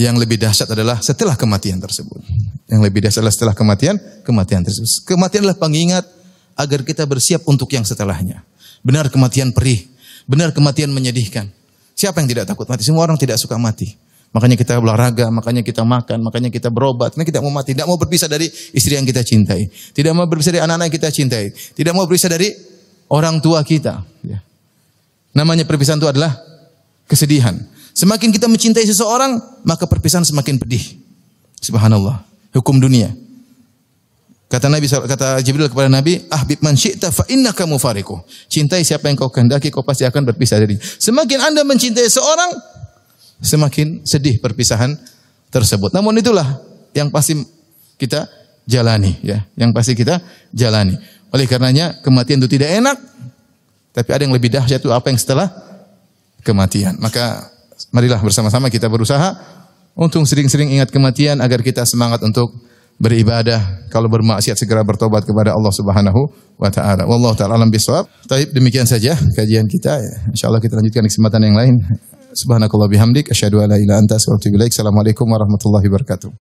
yang lebih dahsyat adalah setelah kematian tersebut. Yang lebih dahsyat adalah setelah kematian, kematian tersebut. Kematian adalah pengingat agar kita bersiap untuk yang setelahnya. Benar kematian perih, benar kematian menyedihkan. Siapa yang tidak takut mati? Semua orang tidak suka mati. Makanya kita olahraga, makanya kita makan, makanya kita berobat, karena kita mau mati, tidak mau berpisah dari istri yang kita cintai, tidak mau berpisah dari anak-anak yang kita cintai, tidak mau berpisah dari orang tua kita. Ya. Namanya perpisahan itu adalah kesedihan. Semakin kita mencintai seseorang, maka perpisahan semakin pedih. Subhanallah. Hukum dunia. Kata Nabi kata Jibril kepada Nabi, "Ahbib man syi'ta fa innaka mufariqu." Cintai siapa yang kau kehendaki, kau pasti akan berpisah darinya. Semakin Anda mencintai seseorang semakin sedih perpisahan tersebut. Namun itulah yang pasti kita jalani ya, yang pasti kita jalani. Oleh karenanya kematian itu tidak enak, tapi ada yang lebih dahsyat itu apa yang setelah kematian. Maka Marilah bersama-sama kita berusaha untuk sering-sering ingat kematian agar kita semangat untuk beribadah. Kalau bermaksiat segera bertobat kepada Allah Subhanahu wa taala. Wallahu taala alam bisawab. Taib demikian saja kajian kita. Insyaallah kita lanjutkan kesempatan yang lain. Subhanakallah bihamdik asyhadu an la ilaha illa anta astaghfiruka wa atubu ilaik. Assalamualaikum warahmatullahi wabarakatuh.